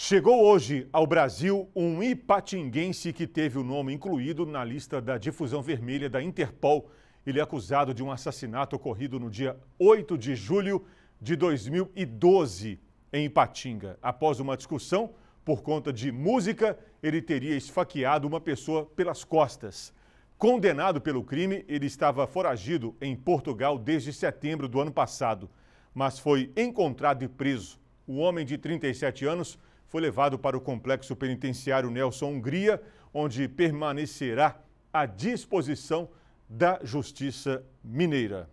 Chegou hoje ao Brasil um ipatinguense que teve o nome incluído na lista da difusão vermelha da Interpol. Ele é acusado de um assassinato ocorrido no dia 8 de julho de 2012 em Ipatinga. Após uma discussão por conta de música, ele teria esfaqueado uma pessoa pelas costas. Condenado pelo crime, ele estava foragido em Portugal desde setembro do ano passado, mas foi encontrado e preso. O homem de 37 anos foi levado para o complexo penitenciário Nelson Hungria, onde permanecerá à disposição da Justiça Mineira.